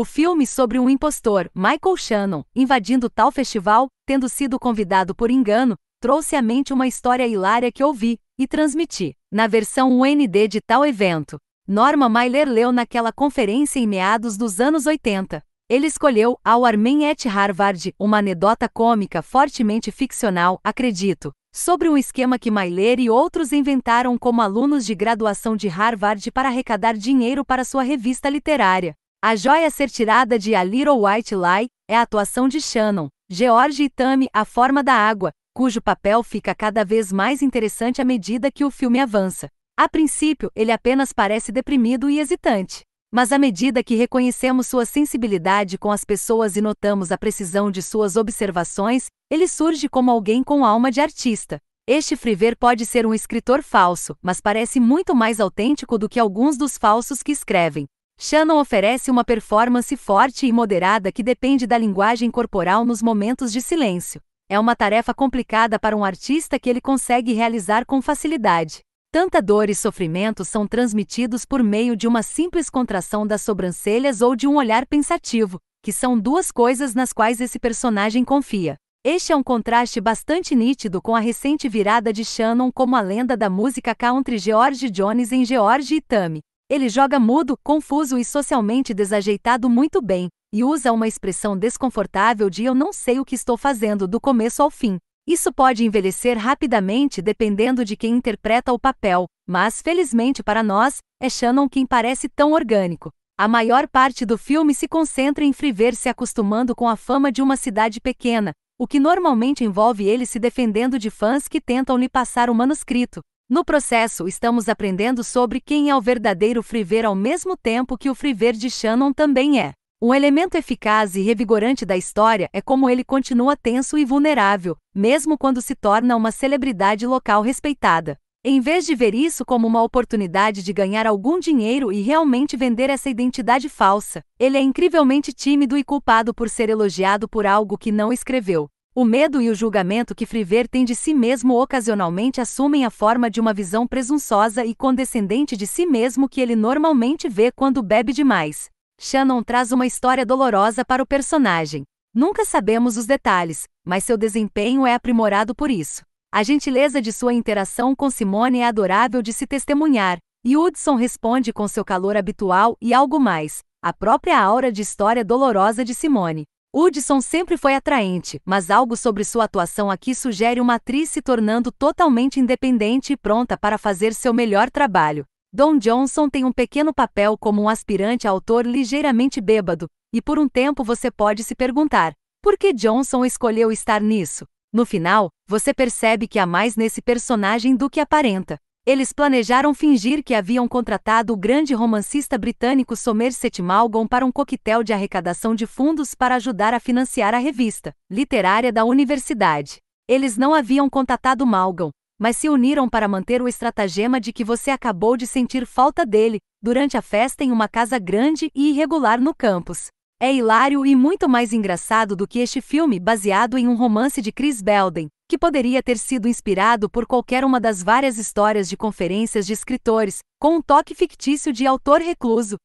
O filme sobre um impostor, Michael Shannon, invadindo tal festival, tendo sido convidado por engano, trouxe à mente uma história hilária que ouvi e transmiti na versão UND de tal evento. Norma Mailer leu naquela conferência em meados dos anos 80. Ele escolheu ao Armen et Harvard uma anedota cômica fortemente ficcional, acredito, sobre um esquema que Mailer e outros inventaram como alunos de graduação de Harvard para arrecadar dinheiro para sua revista literária. A joia ser tirada de A Little White Lie é a atuação de Shannon, George e Tammy, A Forma da Água, cujo papel fica cada vez mais interessante à medida que o filme avança. A princípio, ele apenas parece deprimido e hesitante. Mas à medida que reconhecemos sua sensibilidade com as pessoas e notamos a precisão de suas observações, ele surge como alguém com alma de artista. Este Friver pode ser um escritor falso, mas parece muito mais autêntico do que alguns dos falsos que escrevem. Shannon oferece uma performance forte e moderada que depende da linguagem corporal nos momentos de silêncio. É uma tarefa complicada para um artista que ele consegue realizar com facilidade. Tanta dor e sofrimento são transmitidos por meio de uma simples contração das sobrancelhas ou de um olhar pensativo, que são duas coisas nas quais esse personagem confia. Este é um contraste bastante nítido com a recente virada de Shannon como a lenda da música country George Jones em George e Tammy. Ele joga mudo, confuso e socialmente desajeitado muito bem, e usa uma expressão desconfortável de eu não sei o que estou fazendo do começo ao fim. Isso pode envelhecer rapidamente dependendo de quem interpreta o papel, mas felizmente para nós, é Shannon quem parece tão orgânico. A maior parte do filme se concentra em Friver se acostumando com a fama de uma cidade pequena, o que normalmente envolve ele se defendendo de fãs que tentam lhe passar o manuscrito. No processo, estamos aprendendo sobre quem é o verdadeiro Friver ao mesmo tempo que o Friver de Shannon também é. Um elemento eficaz e revigorante da história é como ele continua tenso e vulnerável, mesmo quando se torna uma celebridade local respeitada. Em vez de ver isso como uma oportunidade de ganhar algum dinheiro e realmente vender essa identidade falsa, ele é incrivelmente tímido e culpado por ser elogiado por algo que não escreveu. O medo e o julgamento que Friver tem de si mesmo ocasionalmente assumem a forma de uma visão presunçosa e condescendente de si mesmo que ele normalmente vê quando bebe demais. Shannon traz uma história dolorosa para o personagem. Nunca sabemos os detalhes, mas seu desempenho é aprimorado por isso. A gentileza de sua interação com Simone é adorável de se testemunhar, e Hudson responde com seu calor habitual e algo mais, a própria aura de história dolorosa de Simone. Hudson sempre foi atraente, mas algo sobre sua atuação aqui sugere uma atriz se tornando totalmente independente e pronta para fazer seu melhor trabalho. Don Johnson tem um pequeno papel como um aspirante autor ligeiramente bêbado, e por um tempo você pode se perguntar: por que Johnson escolheu estar nisso? No final, você percebe que há mais nesse personagem do que aparenta. Eles planejaram fingir que haviam contratado o grande romancista britânico Somerset Maugham para um coquetel de arrecadação de fundos para ajudar a financiar a revista literária da universidade. Eles não haviam contatado Maugham, mas se uniram para manter o estratagema de que você acabou de sentir falta dele, durante a festa em uma casa grande e irregular no campus. É hilário e muito mais engraçado do que este filme baseado em um romance de Chris Belden, que poderia ter sido inspirado por qualquer uma das várias histórias de conferências de escritores, com um toque fictício de autor recluso,